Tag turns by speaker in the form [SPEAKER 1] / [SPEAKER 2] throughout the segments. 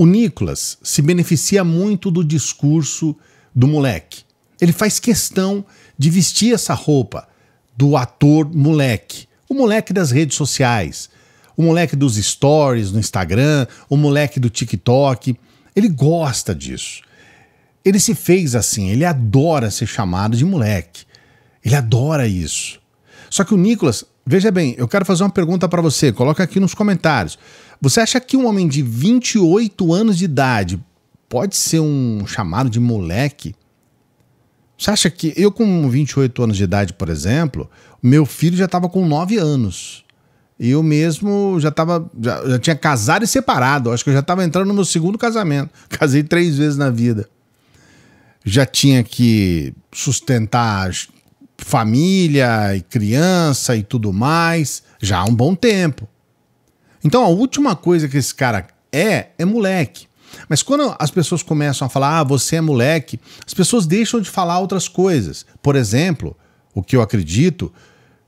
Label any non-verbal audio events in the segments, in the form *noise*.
[SPEAKER 1] O Nicolas se beneficia muito do discurso do moleque. Ele faz questão de vestir essa roupa do ator moleque, o moleque das redes sociais, o moleque dos stories no Instagram, o moleque do TikTok. Ele gosta disso. Ele se fez assim, ele adora ser chamado de moleque. Ele adora isso. Só que o Nicolas, veja bem, eu quero fazer uma pergunta para você, coloca aqui nos comentários. Você acha que um homem de 28 anos de idade pode ser um chamado de moleque? Você acha que eu, com 28 anos de idade, por exemplo, meu filho já estava com 9 anos. E eu mesmo já estava. Já, já, tinha casado e separado. Acho que eu já estava entrando no meu segundo casamento. *laughs* Casei três vezes na vida. Já tinha que sustentar família e criança e tudo mais. Já há um bom tempo. Então a última coisa que esse cara é, é moleque. Mas quando as pessoas começam a falar, ah, você é moleque, as pessoas deixam de falar outras coisas. Por exemplo, o que eu acredito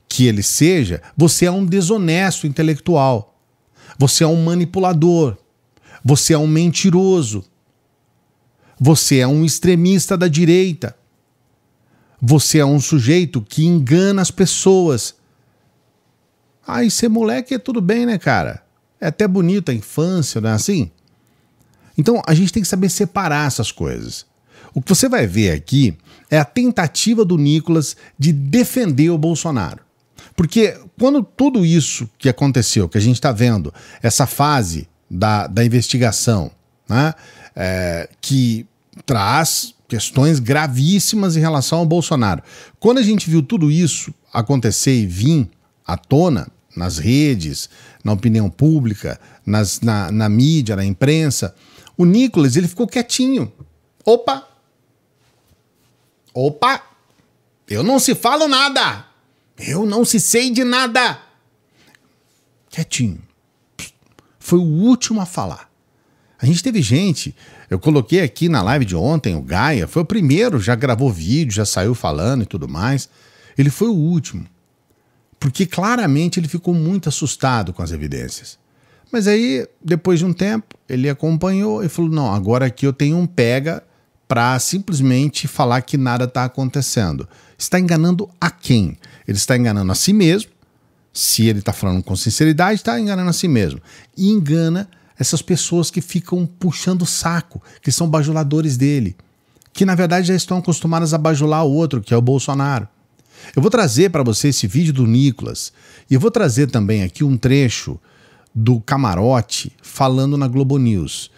[SPEAKER 1] que ele seja, você é um desonesto intelectual. Você é um manipulador. Você é um mentiroso. Você é um extremista da direita. Você é um sujeito que engana as pessoas Aí ser moleque é tudo bem, né, cara? É até bonito a infância, não é assim? Então a gente tem que saber separar essas coisas. O que você vai ver aqui é a tentativa do Nicolas de defender o Bolsonaro. Porque quando tudo isso que aconteceu, que a gente está vendo, essa fase da, da investigação, né, é, que traz questões gravíssimas em relação ao Bolsonaro. Quando a gente viu tudo isso acontecer e vir à tona nas redes, na opinião pública, nas, na, na mídia, na imprensa, o Nicolas ele ficou quietinho. Opa! Opa! Eu não se falo nada! Eu não se sei de nada! Quietinho. Foi o último a falar. A gente teve gente. Eu coloquei aqui na live de ontem o Gaia, foi o primeiro, já gravou vídeo, já saiu falando e tudo mais. Ele foi o último porque claramente ele ficou muito assustado com as evidências. Mas aí, depois de um tempo, ele acompanhou e falou: não, agora aqui eu tenho um pega para simplesmente falar que nada está acontecendo. Está enganando a quem? Ele está enganando a si mesmo. Se ele está falando com sinceridade, está enganando a si mesmo. E engana essas pessoas que ficam puxando o saco, que são bajuladores dele, que na verdade já estão acostumadas a bajular o outro, que é o Bolsonaro. Eu vou trazer para você esse vídeo do Nicolas e eu vou trazer também aqui um trecho do Camarote falando na Globo News.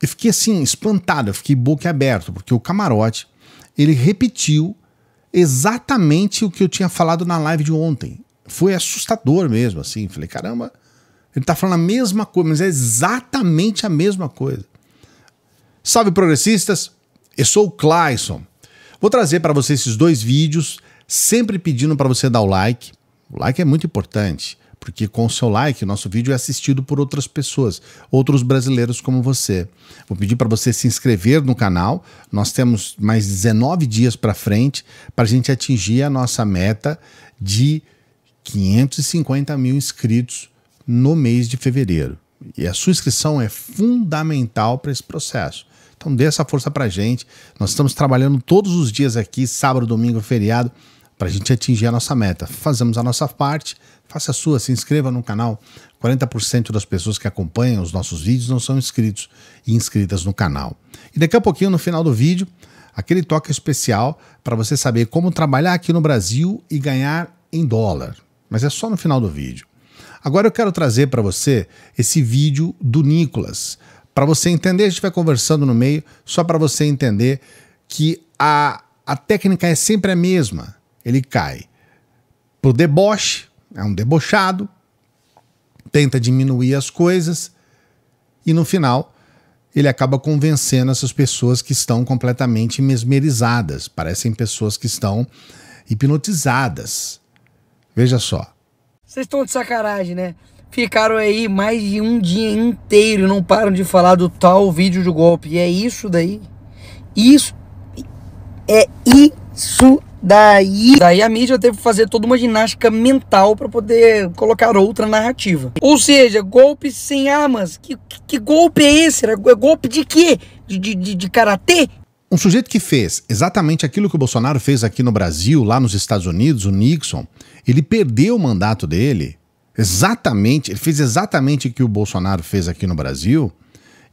[SPEAKER 1] Eu fiquei assim espantado, eu fiquei boca aberto, porque o Camarote ele repetiu exatamente o que eu tinha falado na live de ontem. Foi assustador mesmo, assim. Falei, caramba, ele tá falando a mesma coisa, mas é exatamente a mesma coisa. Salve progressistas, eu sou o Clayson. Vou trazer para você esses dois vídeos sempre pedindo para você dar o like. O like é muito importante, porque com o seu like, o nosso vídeo é assistido por outras pessoas, outros brasileiros como você. Vou pedir para você se inscrever no canal. Nós temos mais 19 dias para frente para a gente atingir a nossa meta de 550 mil inscritos no mês de fevereiro. E a sua inscrição é fundamental para esse processo. Então dê essa força para a gente. Nós estamos trabalhando todos os dias aqui, sábado, domingo, feriado para a gente atingir a nossa meta. Fazemos a nossa parte, faça a sua, se inscreva no canal. 40% das pessoas que acompanham os nossos vídeos não são inscritos e inscritas no canal. E daqui a pouquinho, no final do vídeo, aquele toque especial para você saber como trabalhar aqui no Brasil e ganhar em dólar. Mas é só no final do vídeo. Agora eu quero trazer para você esse vídeo do Nicolas. Para você entender, a gente vai conversando no meio, só para você entender que a, a técnica é sempre a mesma ele cai pro deboche, é um debochado, tenta diminuir as coisas e no final ele acaba convencendo essas pessoas que estão completamente mesmerizadas, parecem pessoas que estão hipnotizadas. Veja só.
[SPEAKER 2] Vocês estão de sacanagem, né? Ficaram aí mais de um dia inteiro e não param de falar do tal vídeo de golpe. E é isso daí. Isso. É isso Daí, daí a mídia teve que fazer toda uma ginástica mental para poder colocar outra narrativa. Ou seja, golpe sem armas. Que, que, que golpe é esse? Era é golpe de quê? De, de, de, de karatê? Um
[SPEAKER 1] sujeito que fez exatamente aquilo que o Bolsonaro fez aqui no Brasil, lá nos Estados Unidos, o Nixon, ele perdeu o mandato dele. Exatamente, ele fez exatamente o que o Bolsonaro fez aqui no Brasil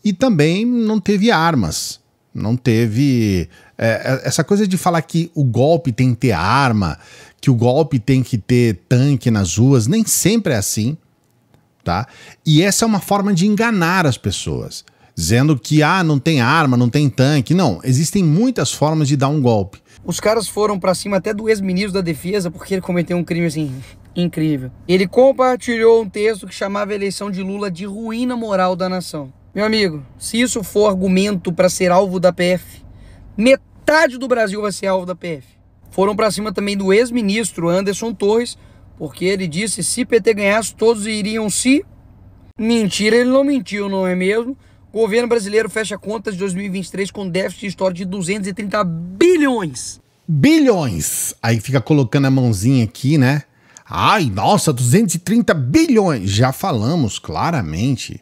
[SPEAKER 1] e também não teve armas. Não teve. É, é, essa coisa de falar que o golpe tem que ter arma, que o golpe tem que ter tanque nas ruas, nem sempre é assim. Tá? E essa é uma forma de enganar as pessoas, dizendo que ah, não tem arma, não tem tanque. Não, existem muitas formas de dar um golpe.
[SPEAKER 2] Os caras foram para cima até do ex-ministro da Defesa porque ele cometeu um crime assim incrível. Ele compartilhou um texto que chamava a eleição de Lula de ruína moral da nação. Meu amigo, se isso for argumento para ser alvo da PF, metade do Brasil vai ser alvo da PF. Foram para cima também do ex-ministro Anderson Torres, porque ele disse se PT ganhasse, todos iriam se. Mentira, ele não mentiu, não é mesmo? O governo brasileiro fecha contas de 2023 com déficit histórico de 230 bilhões.
[SPEAKER 1] Bilhões! Aí fica colocando a mãozinha aqui, né? Ai, nossa, 230 bilhões! Já falamos claramente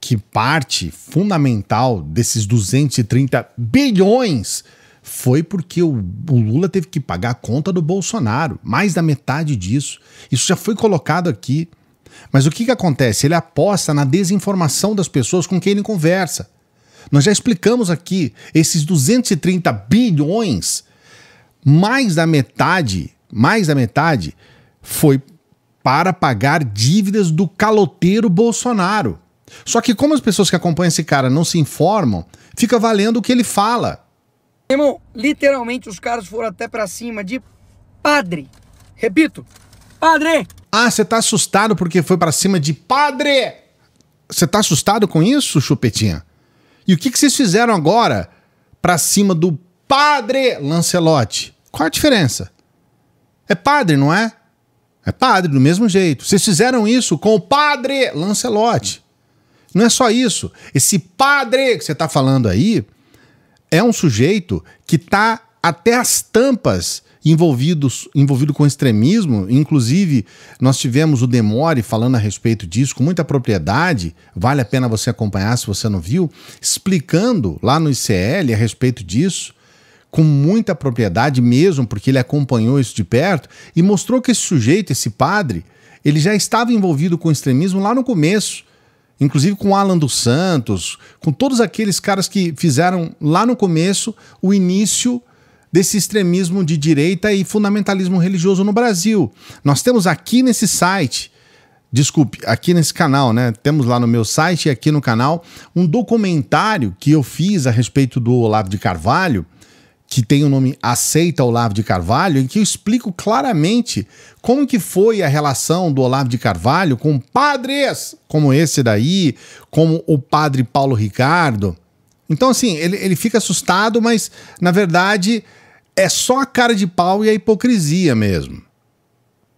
[SPEAKER 1] que parte fundamental desses 230 bilhões foi porque o, o, Lula teve que pagar a conta do Bolsonaro, mais da metade disso. Isso já foi colocado aqui. Mas o que, que acontece? Ele aposta na desinformação das pessoas com quem ele conversa. Nós já explicamos aqui, esses 230 bilhões, mais da metade, mais da metade foi para pagar dívidas do caloteiro Bolsonaro. Só que como as pessoas que acompanham esse cara não se informam, fica valendo o que ele fala.
[SPEAKER 2] Irmão, literalmente os caras foram até para cima de padre. Repito, padre. Ah, você tá
[SPEAKER 1] assustado porque foi para cima de padre. Você tá assustado com isso, Chupetinha? E o que, que vocês fizeram agora para cima do padre Lancelotti? Qual a diferença? É padre, não é? É padre, do mesmo jeito. Vocês fizeram isso com o padre Lancelotti. Não é só isso. Esse padre que você está falando aí é um sujeito que está até as tampas envolvidos, envolvido com extremismo. Inclusive, nós tivemos o Demore falando a respeito disso com muita propriedade. Vale a pena você acompanhar se você não viu, explicando lá no ICL a respeito disso. Com muita propriedade mesmo, porque ele acompanhou isso de perto e mostrou que esse sujeito, esse padre, ele já estava envolvido com extremismo lá no começo inclusive com Alan dos Santos, com todos aqueles caras que fizeram lá no começo o início desse extremismo de direita e fundamentalismo religioso no Brasil. Nós temos aqui nesse site, desculpe, aqui nesse canal, né? Temos lá no meu site e aqui no canal um documentário que eu fiz a respeito do Olavo de Carvalho que tem o nome Aceita Olavo de Carvalho, em que eu explico claramente como que foi a relação do Olavo de Carvalho com padres como esse daí, como o padre Paulo Ricardo. Então, assim, ele, ele fica assustado, mas na verdade é só a cara de pau e a hipocrisia mesmo.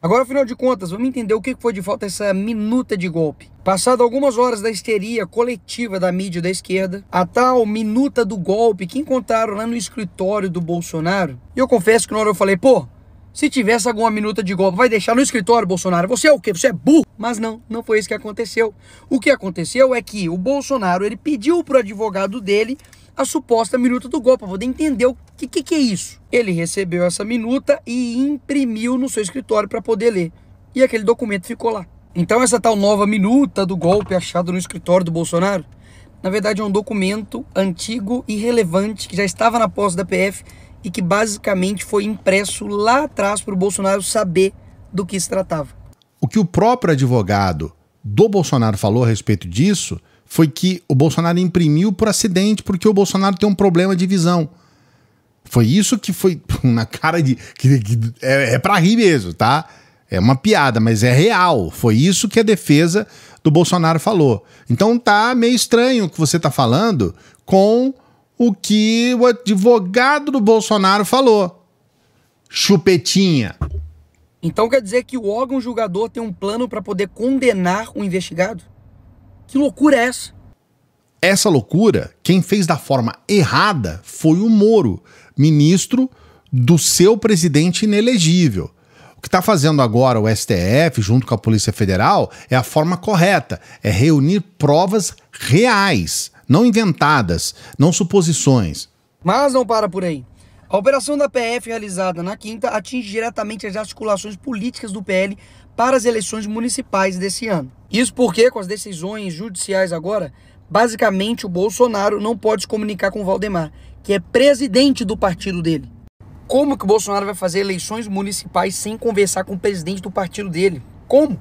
[SPEAKER 2] Agora, afinal de contas, vamos entender o que foi de falta essa minuta de golpe. Passado algumas horas da histeria coletiva da mídia da esquerda, a tal minuta do golpe que encontraram lá no escritório do Bolsonaro, e eu confesso que na hora eu falei, pô, se tivesse alguma minuta de golpe, vai deixar no escritório, Bolsonaro? Você é o quê? Você é burro? Mas não, não foi isso que aconteceu. O que aconteceu é que o Bolsonaro, ele pediu pro advogado dele a suposta minuta do golpe, pra poder entender o que, que, que é isso. Ele recebeu essa minuta e imprimiu no seu escritório para poder ler. E aquele documento ficou lá. Então essa tal nova minuta do golpe achado no escritório do Bolsonaro, na verdade é um documento antigo e relevante que já estava na posse da PF e que basicamente foi impresso lá atrás para o Bolsonaro saber do que se tratava. O que o próprio
[SPEAKER 1] advogado do Bolsonaro falou a respeito disso foi que o Bolsonaro imprimiu por acidente porque o Bolsonaro tem um problema de visão. Foi isso que foi *laughs* na cara de. Que, que é, é rir mesmo, tá? É uma piada, mas é real. Foi isso que a defesa do Bolsonaro falou. Então tá meio estranho o que você tá falando com o que o advogado do Bolsonaro falou.
[SPEAKER 2] Chupetinha. Então quer dizer que o órgão julgador tem um plano para poder condenar o investigado? Que loucura é essa? Essa
[SPEAKER 1] loucura, quem fez da forma errada foi o Moro, ministro do seu presidente inelegível. O que está fazendo agora o STF, junto com a Polícia Federal, é a forma correta, é reunir provas reais, não inventadas, não suposições.
[SPEAKER 2] Mas não para por aí. A operação da PF realizada na quinta atinge diretamente as articulações políticas do PL para as eleições municipais desse ano. Isso porque, com as decisões judiciais agora, basicamente o Bolsonaro não pode se comunicar com o Valdemar, que é presidente do partido dele. Como que o Bolsonaro vai fazer eleições municipais sem conversar com o presidente do partido dele? Como?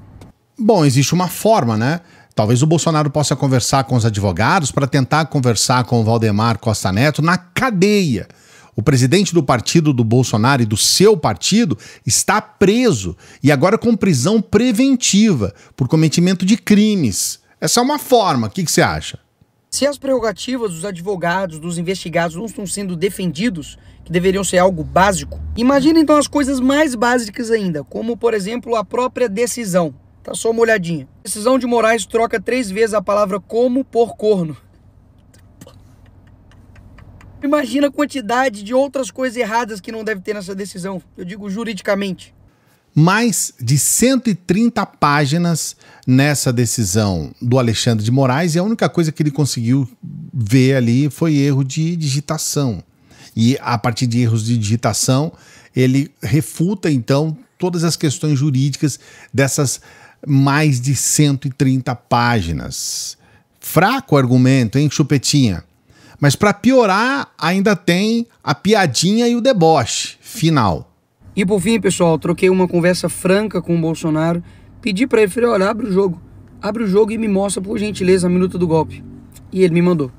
[SPEAKER 1] Bom, existe uma forma, né? Talvez o Bolsonaro possa conversar com os advogados para tentar conversar com o Valdemar Costa Neto na cadeia. O presidente do partido do Bolsonaro e do seu partido está preso e agora com prisão preventiva por cometimento de crimes. Essa é uma forma. O que, que você acha?
[SPEAKER 2] Se as prerrogativas dos advogados, dos investigados não estão sendo defendidos, que deveriam ser algo básico, imagina então as coisas mais básicas ainda, como por exemplo a própria decisão. Tá só uma olhadinha. A decisão de Moraes troca três vezes a palavra como por corno. Imagina a quantidade de outras coisas erradas que não deve ter nessa decisão. Eu digo juridicamente
[SPEAKER 1] mais de 130 páginas nessa decisão do Alexandre de Moraes e a única coisa que ele conseguiu ver ali foi erro de digitação. E a partir de erros de digitação, ele refuta então todas as questões jurídicas dessas mais de 130 páginas. Fraco argumento, hein, Chupetinha?
[SPEAKER 2] Mas para piorar, ainda tem a piadinha e o deboche final. E por fim, pessoal, troquei uma conversa franca com o Bolsonaro, pedi para ele, falei, olha, abre o jogo, abre o jogo e me mostra, por gentileza, a minuta do golpe. E ele me mandou.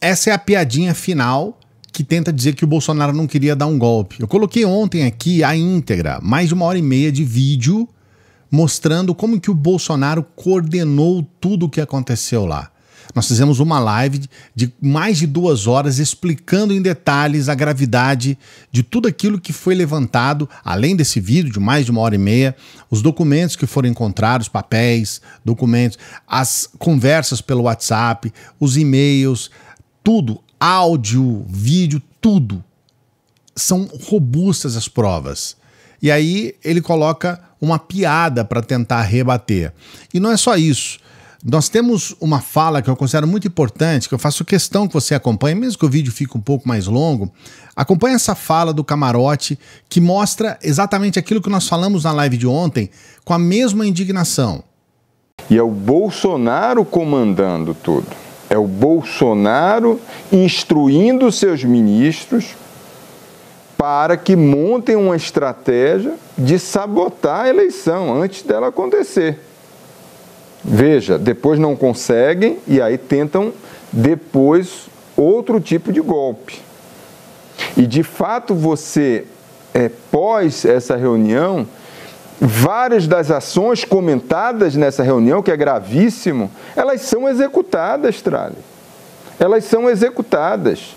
[SPEAKER 2] Essa é a piadinha final que tenta dizer que o Bolsonaro
[SPEAKER 1] não queria dar um golpe. Eu coloquei ontem aqui a íntegra, mais de uma hora e meia de vídeo mostrando como que o Bolsonaro coordenou tudo o que aconteceu lá. Nós fizemos uma live de mais de duas horas explicando em detalhes a gravidade de tudo aquilo que foi levantado, além desse vídeo de mais de uma hora e meia, os documentos que foram encontrados, papéis, documentos, as conversas pelo WhatsApp, os e-mails, tudo, áudio, vídeo, tudo. São robustas as provas. E aí ele coloca uma piada para tentar rebater. E não é só isso. Nós temos uma fala que eu considero muito importante, que eu faço questão que você acompanhe, mesmo que o vídeo fique um pouco mais longo. Acompanhe essa fala do camarote que mostra exatamente aquilo que nós falamos na live de ontem, com a mesma indignação.
[SPEAKER 3] E é o Bolsonaro comandando tudo. É o Bolsonaro instruindo seus ministros para que montem uma estratégia de sabotar a eleição antes dela acontecer. Veja, depois não conseguem e aí tentam depois outro tipo de golpe. E de fato você, é, pós essa reunião, várias das ações comentadas nessa reunião, que é gravíssimo, elas são executadas, Trale. Elas são executadas.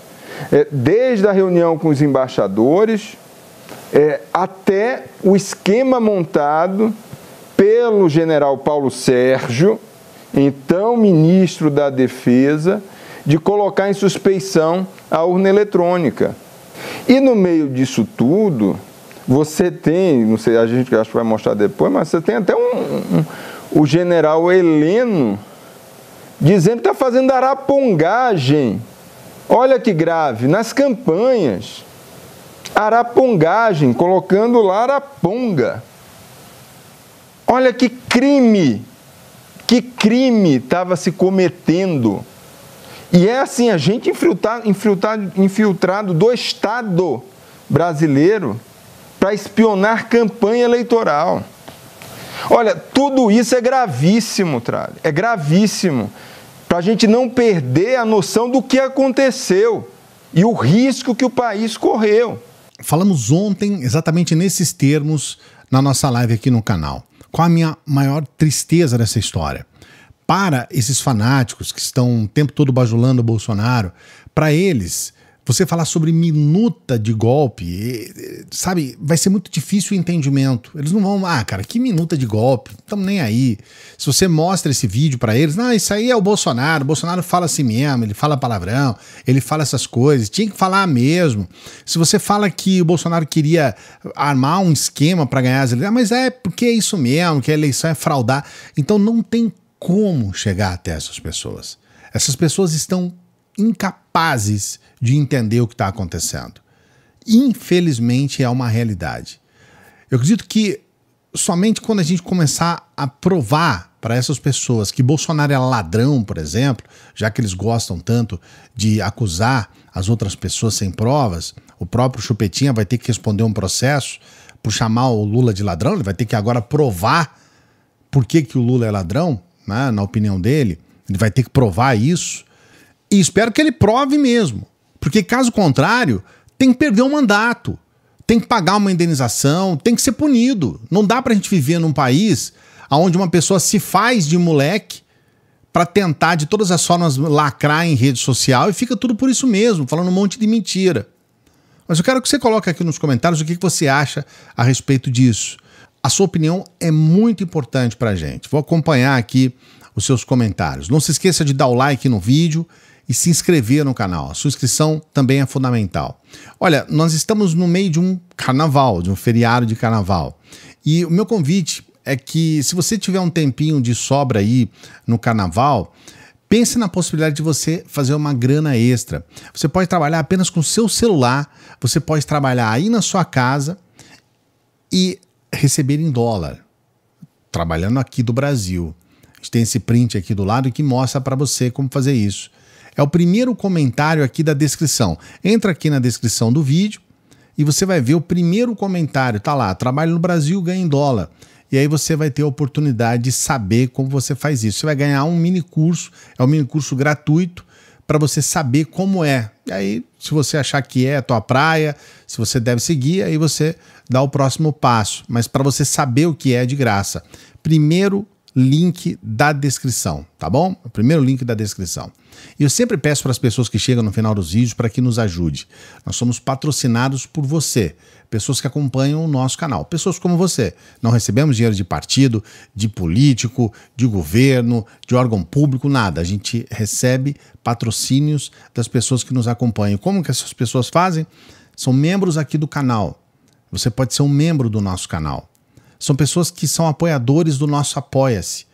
[SPEAKER 3] É, desde a reunião com os embaixadores é, até o esquema montado pelo general Paulo Sérgio, então ministro da Defesa, de colocar em suspeição a urna eletrônica. E no meio disso tudo, você tem, não sei, a gente acho que vai mostrar depois, mas você tem até um, um o general Heleno dizendo que está fazendo arapongagem. Olha que grave, nas campanhas. Arapongagem, colocando lá araponga. Olha que crime, que crime estava se cometendo. E é assim, a gente infiltrado, infiltrado, infiltrado do Estado brasileiro para espionar campanha eleitoral. Olha, tudo isso é gravíssimo, Tralho. É gravíssimo. Para a gente não perder a noção do que aconteceu e o risco que o país
[SPEAKER 1] correu. Falamos ontem exatamente nesses termos na nossa live aqui no canal qual a minha maior tristeza dessa história? Para esses fanáticos que estão o tempo todo bajulando o Bolsonaro, para eles, você falar sobre minuta de golpe, sabe, vai ser muito difícil o entendimento. Eles não vão, ah, cara, que minuta de golpe? estamos nem aí. Se você mostra esse vídeo para eles, não, isso aí é o Bolsonaro. O Bolsonaro fala assim mesmo, ele fala palavrão, ele fala essas coisas, tinha que falar mesmo. Se você fala que o Bolsonaro queria armar um esquema para ganhar as eleições, ah, mas é porque é isso mesmo, que a eleição é fraudar. Então não tem como chegar até essas pessoas. Essas pessoas estão incapazes de entender o que está acontecendo. Infelizmente, é uma realidade. Eu acredito que somente quando a gente começar a provar para essas pessoas que Bolsonaro é ladrão, por exemplo, já que eles gostam tanto de acusar as outras pessoas sem provas, o próprio Chupetinha vai ter que responder um processo por chamar o Lula de ladrão, ele vai ter que agora provar por que, que o Lula é ladrão, né, na opinião dele, ele vai ter que provar isso. E espero que ele prove mesmo. Porque, caso contrário, tem que perder o um mandato, tem que pagar uma indenização, tem que ser punido. Não dá para a gente viver num país onde uma pessoa se faz de moleque para tentar de todas as formas lacrar em rede social e fica tudo por isso mesmo, falando um monte de mentira. Mas eu quero que você coloque aqui nos comentários o que você acha a respeito disso. A sua opinião é muito importante para gente. Vou acompanhar aqui os seus comentários. Não se esqueça de dar o like no vídeo e se inscrever no canal. A sua inscrição também é fundamental. Olha, nós estamos no meio de um carnaval, de um feriado de carnaval. E o meu convite é que se você tiver um tempinho de sobra aí no carnaval, Pense na possibilidade de você fazer uma grana extra. Você pode trabalhar apenas com o seu celular, você pode trabalhar aí na sua casa e receber em dólar, trabalhando aqui do Brasil. A gente tem esse print aqui do lado que mostra para você como fazer isso. É o primeiro comentário aqui da descrição. Entra aqui na descrição do vídeo e você vai ver o primeiro comentário. Tá lá, trabalho no Brasil, ganha em dólar. E aí você vai ter a oportunidade de saber como você faz isso. Você vai ganhar um mini curso, é um mini curso gratuito para você saber como é. E aí, se você achar que é a tua praia, se você deve seguir, aí você dá o próximo passo. Mas para você saber o que é de graça. Primeiro link da descrição, tá bom? O primeiro link da descrição. E Eu sempre peço para as pessoas que chegam no final dos vídeos para que nos ajude. Nós somos patrocinados por você, pessoas que acompanham o nosso canal, pessoas como você. Não recebemos dinheiro de partido, de político, de governo, de órgão público, nada. A gente recebe patrocínios das pessoas que nos acompanham. Como que essas pessoas fazem? São membros aqui do canal. Você pode ser um membro do nosso canal são pessoas que são apoiadores do nosso Apoia-se.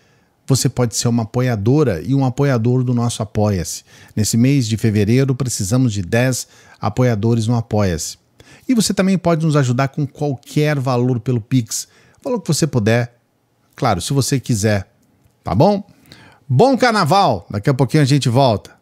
[SPEAKER 1] Você pode ser uma apoiadora e um apoiador do nosso Apoia-se. Nesse mês de fevereiro, precisamos de 10 apoiadores no Apoia-se. E você também pode nos ajudar com qualquer valor pelo Pix. Valor que você puder. Claro, se você quiser. Tá bom? Bom carnaval! Daqui a pouquinho a gente volta.